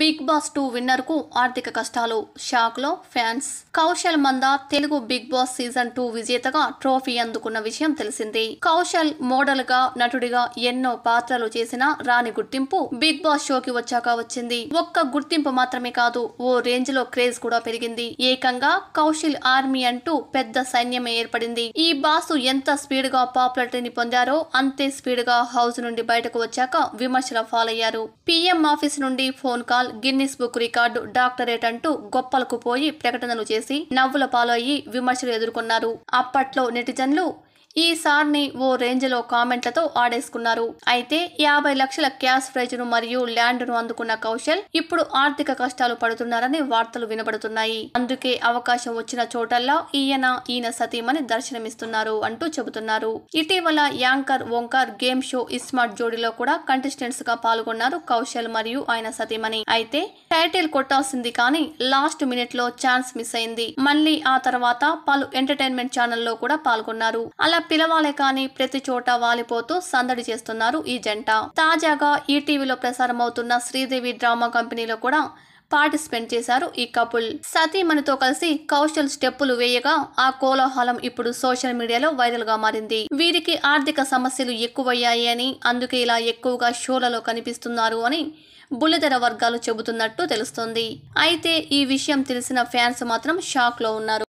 big boss two winner కు ఆర్థిక కష్టాలు షాక్ లో fans Kaushal Manda Telugu Bigg Boss season two విజేతగా ట్రోఫీ అందుకున్న విషయం తెలిసింది కౌశల్ మోడల్ గా నటుడిగా ఎన్నో పాత్రలు చేసిన రాణి గుర్తింపు బిగ్ బాస్ షోకి వచ్చాక వచ్చింది ఒక్క గుర్తింపు మాత్రమే కాదు ఓ రేంజ్ లో క్రేజ్ కూడా పెరిగింది ఏకంగా కౌశల్ ఆర్మీ అంటూ పెద్ద సైన్యమే ఏర్పడింది ఈ బాసు ఎంత స్పీడ్ గా పాపులారిటీని పొందారో అంతే స్పీడ్ గా హౌస్ నుండి బయటకు వచ్చాక విమర్శల ఫాలయ్యారు అయ్యారు ఆఫీస్ నుండి ఫోన్ కాల్ పాల్ గిన్నిస్ బుక్ రికార్డు డాక్టరేట్ అంటూ గొప్పలకు పోయి ప్రకటనలు చేసి నవ్వుల పాలయ్యి విమర్శలు ఎదుర్కొన్నారు అప్పట్లో నెటిజన్లు ఈ సార్ ని ఓ రేంజ్ లో కామెంట్లతో ఆడేసుకున్నారు అయితే యాభై లక్షల క్యాష్ ను మరియు ల్యాండ్ ను అందుకున్న కౌశల్ ఇప్పుడు ఆర్థిక కష్టాలు పడుతున్నారని వార్తలు వినబడుతున్నాయి అందుకే అవకాశం వచ్చిన చోటల్లో ఈయన ఈయన సతీమని దర్శనమిస్తున్నారు అంటూ చెబుతున్నారు ఇటీవల anchor Omkar game show iSmart జోడీలో కూడా కంటెస్టెంట్స్ గా పాల్గొన్నారు కౌశల్ మరియు ఆయన సతీమణి అయితే టైటిల్ కొట్టాల్సింది కానీ లాస్ట్ మినిట్ లో ఛాన్స్ మిస్ అయింది మళ్ళీ ఆ తర్వాత పలు ఎంటర్టైన్మెంట్ ఛానల్లో కూడా పాల్గొన్నారు అలా పిలవాలే కానీ ప్రతి చోట వాలిపోతూ సందడి చేస్తున్నారు ఈ జంట తాజాగా ఈటీవీలో ప్రసారమవుతున్న శ్రీదేవి డ్రామా కంపెనీలో కూడా పార్టిసిపేట్ చేశారు ఈ కపుల్ మనతో కలిసి కౌశల్ స్టెప్పులు వేయగా ఆ కోలాహలం ఇప్పుడు సోషల్ మీడియాలో వైరల్ గా మారింది వీరికి ఆర్థిక సమస్యలు ఎక్కువయ్యాయి అని అందుకే ఇలా ఎక్కువగా షోలలో కనిపిస్తున్నారు అని బుల్లిధర వర్గాలు చెబుతున్నట్టు తెలుస్తోంది అయితే ఈ విషయం తెలిసిన ఫ్యాన్స్ మాత్రం షాక్ లో ఉన్నారు